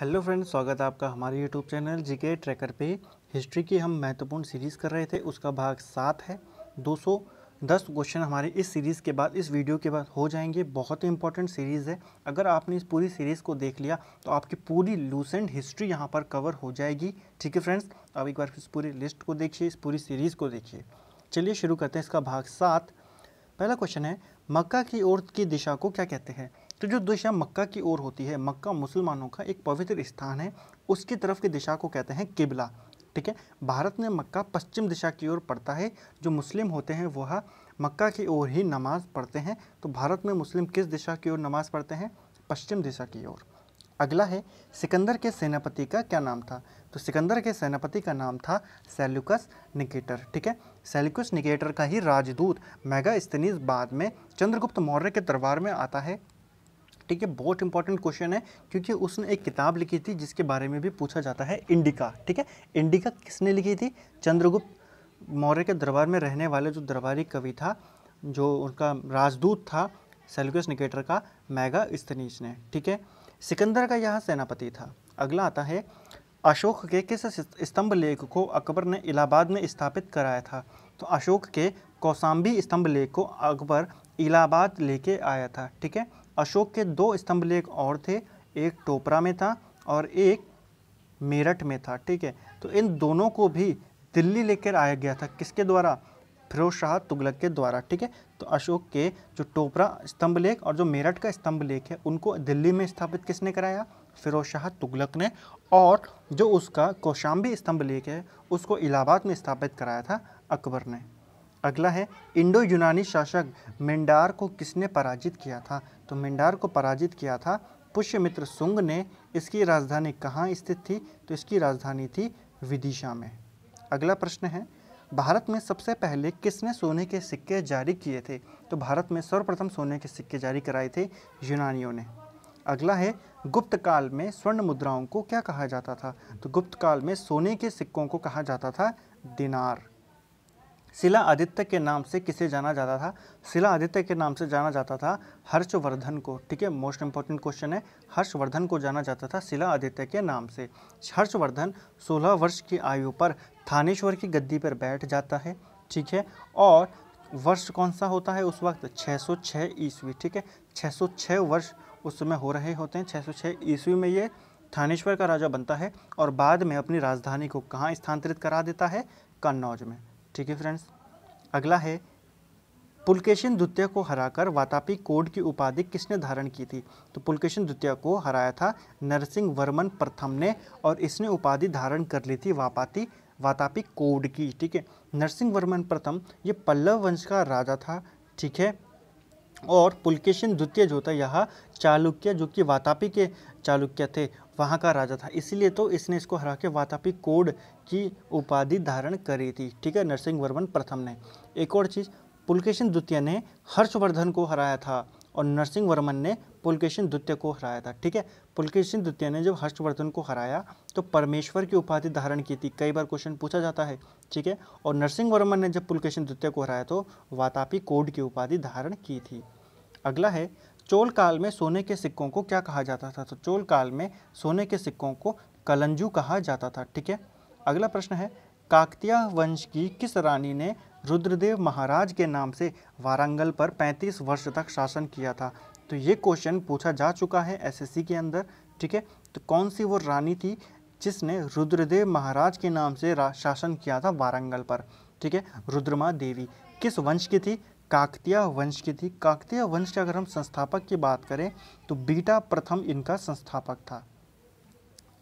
hello friends स्वागत है आपका हमारे यूट्यूब चैनल जीके ट्रैकर पे हिस्ट्री की हम महत्वपूर्ण सीरीज़ कर रहे थे उसका भाग सात है 210 क्वेश्चन हमारे इस सीरीज़ के बाद इस वीडियो के बाद हो जाएंगे बहुत ही इंपॉर्टेंट सीरीज़ है अगर आपने इस पूरी सीरीज़ को देख लिया तो आपकी पूरी लूसेंट हिस्ट्री यहाँ पर कवर हो जाएगी ठीक है फ्रेंड्स अब एक बार इस पूरी लिस्ट को देखिए इस पूरी सीरीज़ को देखिए चलिए शुरू करते हैं इसका भाग सात पहला क्वेश्चन है मक्का की ओर की दिशा को क्या कहते हैं तो जो दिशा मक्का की ओर होती है मक्का मुसलमानों का एक पवित्र स्थान है उसकी तरफ की दिशा को कहते हैं किबला ठीक है भारत में मक्का पश्चिम दिशा की ओर पड़ता है जो मुस्लिम होते हैं वह मक्का की ओर ही नमाज़ पढ़ते हैं तो भारत में मुस्लिम किस दिशा की ओर नमाज़ पढ़ते हैं पश्चिम दिशा की ओर अगला है सिकंदर के सेनापति का क्या नाम था तो सिकंदर के सेनापति का नाम था सेल्युकस निकेटर ठीक है सेल्युकस निकेटर का ही राजदूत मेगा स्तनीज बाद में चंद्रगुप्त मौर्य के दरबार में आता है ठीक है बहुत इंपॉर्टेंट क्वेश्चन है क्योंकि उसने एक किताब लिखी थी जिसके बारे में भी पूछा जाता है इंडिका ठीक है इंडिका किसने लिखी थी चंद्रगुप्त मौर्य के दरबार में रहने वाले जो दरबारी कवि था जो उनका राजदूत था सेल्वियस निकेटर का मैगा स्तनीज ने ठीक है सिकंदर का यह सेनापति था अगला आता है अशोक के किस स्तंभ लेख को अकबर ने इलाहाबाद में स्थापित कराया था तो अशोक के कौसाम्बी स्तंभ लेख को अकबर इलाहाबाद लेके आया था ठीक है अशोक के दो स्तंभ लेख और थे एक टोपरा में था और एक मेरठ में था ठीक है तो इन दोनों को भी दिल्ली लेकर आया गया था किसके द्वारा फिरोज शाह तुगलक के द्वारा ठीक है तो अशोक के जो टोपरा स्तंभ लेख और जो मेरठ का स्तंभ लेख है उनको दिल्ली में स्थापित किसने कराया फिरोज शाह तुगलक ने और जो उसका कौशाम्बी स्तंभ लेख है उसको इलाहाबाद में स्थापित कराया था अकबर ने अगला है इंडो यूनानी शासक मेंडार को किसने पराजित किया था तो मेंडार को पराजित किया था पुष्यमित्र सुंग ने इसकी राजधानी कहाँ स्थित थी तो इसकी राजधानी थी विदिशा में अगला प्रश्न है भारत में सबसे पहले किसने सोने के सिक्के जारी किए थे तो भारत में सर्वप्रथम सोने के सिक्के जारी कराए थे यूनानियों ने अगला है गुप्त काल में स्वर्ण मुद्राओं को क्या कहा जाता था तो गुप्त काल में सोने के सिक्कों को कहा जाता था दिनार शिला आदित्य के नाम से किसे जाना जाता था शिला आदित्य के नाम से जाना जाता था हर्षवर्धन को ठीक है मोस्ट इंपॉर्टेंट क्वेश्चन है हर्षवर्धन को जाना जाता था शिला आदित्य के नाम से हर्षवर्धन 16 वर्ष की आयु पर थानेश्वर की गद्दी पर बैठ जाता है ठीक है और वर्ष कौन सा होता है उस वक्त 606 ईस्वी ठीक है 606 वर्ष उस समय हो रहे होते हैं 606 ईस्वी में ये थानेश्वर का राजा बनता है और बाद में अपनी राजधानी को कहाँ स्थानांतरित करा देता है कन्नौज में ठीक है फ्रेंड्स अगला है पुलकेशन द्वितीय को हराकर वातापी कोड की उपाधि किसने धारण की थी तो पुलकेशन द्वितीय को हराया था नरसिंह वर्मन प्रथम ने और इसने उपाधि धारण कर ली थी वापाती वातापी कोड की ठीक है नरसिंह वर्मन प्रथम ये पल्लव वंश का राजा था ठीक है और पुलकेशिन द्वितीय जो था यह चालुक्य जो कि वातापी के चालुक्य थे वहाँ का राजा था इसलिए तो इसने इसको हरा के वातापी कोड की उपाधि धारण करी थी ठीक है नरसिंह वर्मन प्रथम ने एक और चीज़ पुलकेशन द्वितीय ने हर्षवर्धन को हराया था और नरसिंह वर्मन ने पुलकेशन द्वितीय को हराया था ठीक है पुलकेशन द्वितीय ने जब हर्षवर्धन को हराया तो परमेश्वर की उपाधि धारण की थी कई बार क्वेश्चन पूछा जाता है ठीक है और नरसिंह वर्मन ने जब पुलकेशन द्वितीय को हराया तो वातापी कोड की उपाधि धारण की थी अगला है चोल काल में सोने के सिक्कों को क्या कहा जाता था तो चोल काल में सोने के सिक्कों को कलंजू कहा जाता था ठीक है अगला प्रश्न है काकतिया वंश की किस रानी ने रुद्रदेव महाराज के नाम से वारंगल पर 35 वर्ष तक शासन किया था तो ये क्वेश्चन पूछा जा चुका है एसएससी के अंदर ठीक है तो कौन सी वो रानी थी जिसने रुद्रदेव महाराज के नाम से शासन किया था वारंगल पर ठीक है रुद्रमा देवी किस वंश की थी काकतीय वंश की थी काकतीय वंश के अगर हम संस्थापक की बात करें तो बीटा प्रथम इनका संस्थापक था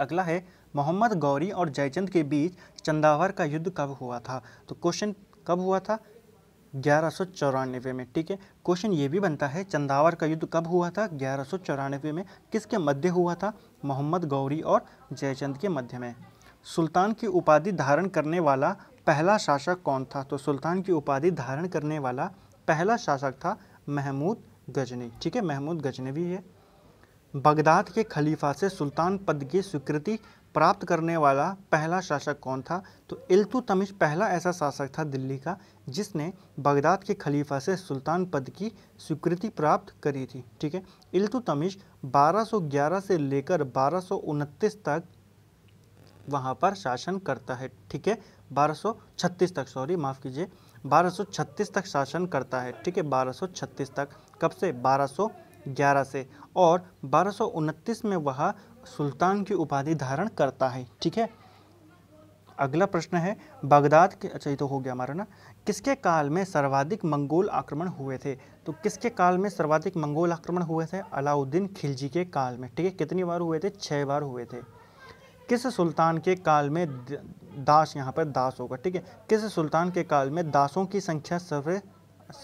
अगला है मोहम्मद गौरी और जयचंद के बीच चंदावर का युद्ध कब हुआ था तो क्वेश्चन कब हुआ था ग्यारह में ठीक है क्वेश्चन ये भी बनता है चंदावर का युद्ध कब हुआ था ग्यारह में किसके मध्य हुआ था मोहम्मद गौरी और जयचंद के मध्य में सुल्तान की उपाधि धारण करने वाला पहला शासक कौन था तो सुल्तान की उपाधि धारण करने वाला पहला शासक था महमूद गजनी ठीक है महमूद गजनवी है बगदाद के खलीफा से सुल्तान पद की स्वीकृति प्राप्त करने वाला पहला शासक कौन था तो इल्तुतमिश पहला ऐसा शासक था दिल्ली का जिसने बगदाद के खलीफा से सुल्तान पद की स्वीकृति प्राप्त करी थी ठीक है इल्तुतमिश 1211 से लेकर बारह तक वहाँ पर शासन करता है ठीक है 1236 तक सॉरी माफ़ कीजिए 1236 तक शासन करता है ठीक है 1236 तक कब से 1211 से और बारह में वह सुल्तान की उपाधि धारण करता है ठीक है अगला प्रश्न है बगदाद के अच्छा ही तो हो गया हमारा ना किसके काल में सर्वाधिक मंगोल आक्रमण हुए थे तो किसके काल में सर्वाधिक मंगोल आक्रमण हुए थे अलाउद्दीन खिलजी के काल में ठीक है कितनी बार हुए थे छः बार हुए थे किस सुल्तान के काल में दास यहाँ पर दास होगा ठीक है किस सुल्तान के काल में दासों की संख्या सर्वे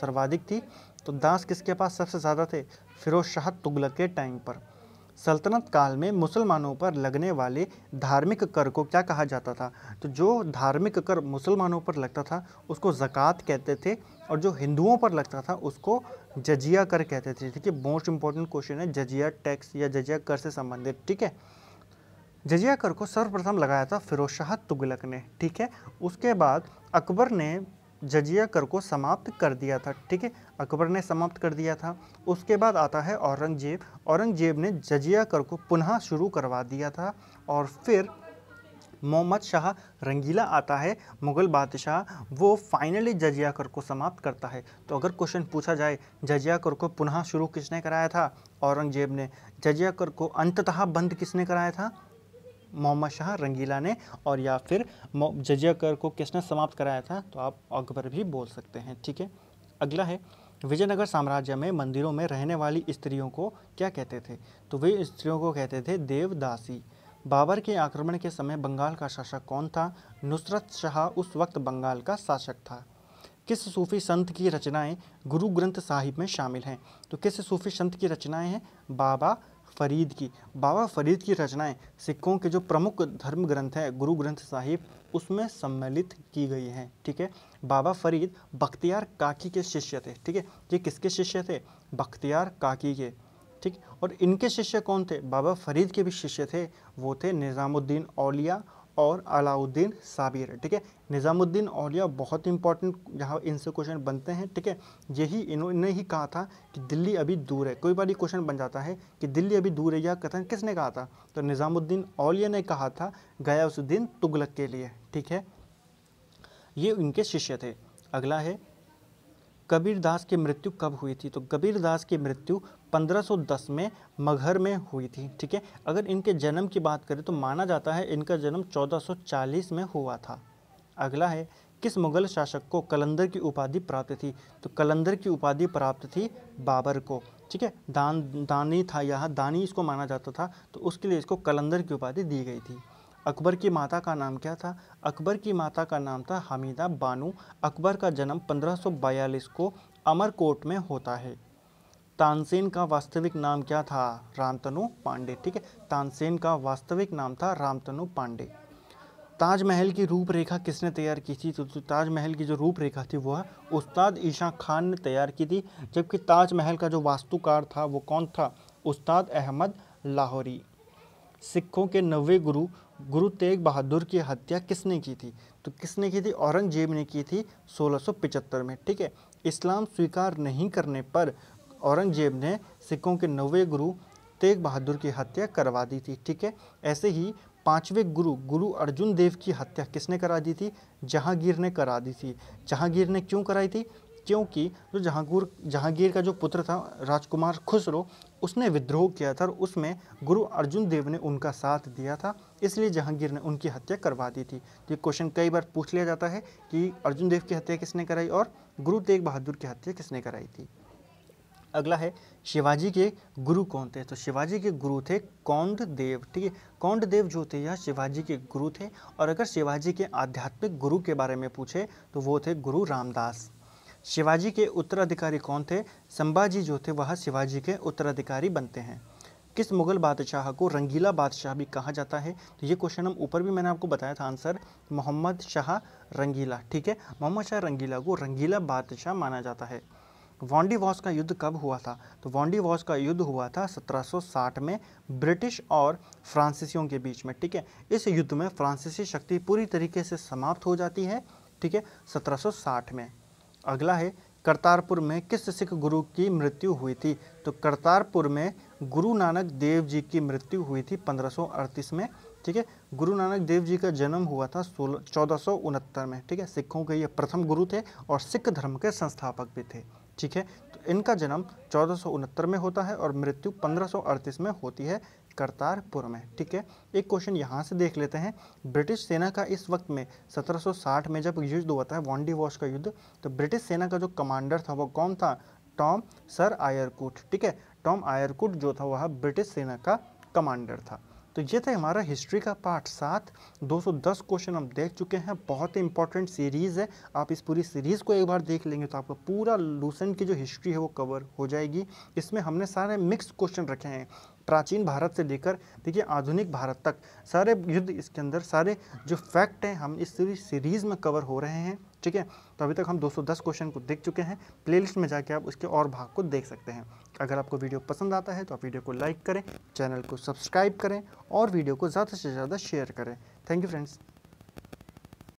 सर्वाधिक थी तो दास किसके पास सबसे ज़्यादा थे फिरोज शाह तुगलक के टाइम पर सल्तनत काल में मुसलमानों पर लगने वाले धार्मिक कर को क्या कहा जाता था तो जो धार्मिक कर मुसलमानों पर लगता था उसको ज़क़़त कहते थे और जो हिंदुओं पर लगता था उसको जजिया कर कहते थे ठीक है मोस्ट इंपॉर्टेंट क्वेश्चन है जजिया टैक्स या जजिया कर से संबंधित ठीक है जजिया कर को सर्वप्रथम लगाया था फिरोज शाह तुगलक ने ठीक है उसके बाद अकबर ने जजिया कर को समाप्त कर दिया था ठीक है अकबर ने समाप्त कर दिया था उसके बाद आता है औरंगजेब औरंगजेब ने जजिया कर को पुनः शुरू करवा दिया था और फिर मोहम्मद शाह रंगीला आता है मुग़ल बादशाह वो फाइनली जजिया कर को समाप्त करता है तो अगर क्वेश्चन पूछा जाए जजिया कर को पुनः शुरू किसने कराया था औरंगजेब ने जजिया कर को अंततः बंद किसने कराया था मोहम्मद शाह रंगीला ने और या फिर जजिया कर को किसने समाप्त कराया था तो आप अकबर भी बोल सकते हैं ठीक है अगला है विजयनगर साम्राज्य में मंदिरों में रहने वाली स्त्रियों को क्या कहते थे तो वे स्त्रियों को कहते थे देवदासी बाबर के आक्रमण के समय बंगाल का शासक कौन था नुसरत शाह उस वक्त बंगाल का शासक था किस सूफ़ी संत की रचनाएं गुरु ग्रंथ साहिब में शामिल हैं तो किस सूफ़ी संत की रचनाएं हैं बाबा फरीद की बाबा फरीद की रचनाएं सिखों के जो प्रमुख धर्म ग्रंथ हैं गुरु ग्रंथ साहिब उसमें सम्मिलित की गई हैं ठीक है बाबा फरीद बख्तियार काकी के शिष्य थे ठीक है ये किसके शिष्य थे बख्तियार काकी के ठीक और इनके शिष्य कौन थे बाबा फरीद के भी शिष्य थे वो थे निज़ामुद्दीन औलिया और अलाउद्दीन साबिर ठीक है निज़ामुद्दीन औलिया बहुत इंपॉर्टेंट जहाँ इनसे क्वेश्चन बनते हैं ठीक है यही इन्होंने ही कहा था कि दिल्ली अभी दूर है कोई बार ये क्वेश्चन बन जाता है कि दिल्ली अभी दूर है यह कथन किसने कहा था तो निज़ामुद्दीन औलिया ने कहा था गयासुद्दीन तुगलक के लिए ठीक है ये उनके शिष्य थे अगला है कबीर दास की मृत्यु कब हुई थी तो कबीर दास की मृत्यु 1510 में मगहर में हुई थी ठीक है अगर इनके जन्म की बात करें तो माना जाता है इनका जन्म 1440 में हुआ था अगला है किस मुगल शासक को कलंदर की उपाधि प्राप्त थी तो कलंदर की उपाधि प्राप्त थी बाबर को ठीक है दान दानी था यहाँ दानी इसको माना जाता था तो उसके लिए इसको कलंदर की उपाधि दी गई थी अकबर की माता का नाम क्या था अकबर की माता का नाम था हमीदा बानू अकबर का जन्म 1542 को अमरकोट में होता है तानसेन का वास्तविक नाम क्या था रामतनु पांडे ठीक है तानसेन का वास्तविक नाम था रामतनु पांडे ताजमहल की रूपरेखा किसने तैयार की थी तो, तो ताजमहल की जो रूपरेखा थी वह उस्ताद ईशा खान ने तैयार की थी जबकि ताजमहल का जो वास्तुकार था वो कौन था उस्ताद अहमद लाहौरी सिखों के नवे गुरु गुरु तेग बहादुर की हत्या किसने की थी तो किसने की थी औरंगजेब ने की थी 1675 में ठीक है इस्लाम स्वीकार नहीं करने पर औरंगजेब ने सिखों के नवे गुरु तेग बहादुर की हत्या करवा दी थी ठीक है ऐसे ही पांचवे गुरु गुरु अर्जुन देव की हत्या किसने करा दी थी जहांगीर ने करा दी थी जहांगीर ने क्यों कराई थी क्योंकि जो जहांगीर जहांगीर का जो पुत्र था राजकुमार खुसरो उसने विद्रोह किया था और उसमें गुरु अर्जुन देव ने उनका साथ दिया था इसलिए जहांगीर ने उनकी हत्या करवा दी थी तो ये क्वेश्चन कई बार पूछ लिया जाता है कि अर्जुन देव की हत्या किसने कराई और गुरु तेग बहादुर की हत्या किसने कराई थी अगला है शिवाजी के गुरु कौन थे तो शिवाजी के गुरु थे कौंड देव ठीक है कौंड देव जो थे यह शिवाजी के गुरु थे और अगर शिवाजी के आध्यात्मिक गुरु के बारे में पूछे तो वो थे गुरु रामदास शिवाजी के उत्तराधिकारी कौन थे संभाजी जो थे वह शिवाजी के उत्तराधिकारी बनते हैं किस मुगल बादशाह को रंगीला बादशाह भी कहा जाता है तो ये क्वेश्चन हम ऊपर भी मैंने आपको बताया था आंसर मोहम्मद शाह रंगीला ठीक है मोहम्मद शाह रंगीला को रंगीला बादशाह माना जाता है वॉन्डी वॉस का युद्ध कब हुआ था तो वॉन्डी वॉस का युद्ध हुआ था 1760 में ब्रिटिश और फ्रांसीसियों के बीच में ठीक है इस युद्ध में फ्रांसीसी शक्ति पूरी तरीके से समाप्त हो जाती है ठीक है 1760 में अगला है करतारपुर में किस सिख गुरु की मृत्यु हुई थी तो करतारपुर में गुरु नानक देव जी की मृत्यु हुई थी पंद्रह में ठीक है गुरु नानक देव जी का जन्म हुआ था सोलह चौदह में ठीक है सिखों के ये प्रथम गुरु थे और सिख धर्म के संस्थापक भी थे ठीक है तो इनका जन्म चौदह में होता है और मृत्यु पंद्रह में होती है करतारपुर में ठीक है एक क्वेश्चन यहाँ से देख लेते हैं ब्रिटिश सेना का इस वक्त में 1760 में जब युद्ध हुआ था वॉन्डी वॉश का युद्ध तो ब्रिटिश सेना का जो कमांडर था वो कौन था टॉम सर आयरकूट ठीक है टॉम आयरकूट जो था वह ब्रिटिश सेना का कमांडर था तो ये था हमारा हिस्ट्री का पार्ट सात 210 क्वेश्चन हम देख चुके हैं बहुत ही इंपॉर्टेंट सीरीज़ है आप इस पूरी सीरीज़ को एक बार देख लेंगे तो आपका पूरा लूसेंट की जो हिस्ट्री है वो कवर हो जाएगी इसमें हमने सारे मिक्स क्वेश्चन रखे हैं प्राचीन भारत से लेकर देखिए आधुनिक भारत तक सारे युद्ध इसके अंदर सारे जो फैक्ट हैं हम इस सीरीज़ में कवर हो रहे हैं ठीक है तो अभी तक हम 210 क्वेश्चन को देख चुके हैं प्लेलिस्ट में जाके आप उसके और भाग को देख सकते हैं अगर आपको वीडियो पसंद आता है तो आप वीडियो को लाइक करें चैनल को सब्सक्राइब करें और वीडियो को ज़्यादा से ज़्यादा शेयर करें थैंक यू फ्रेंड्स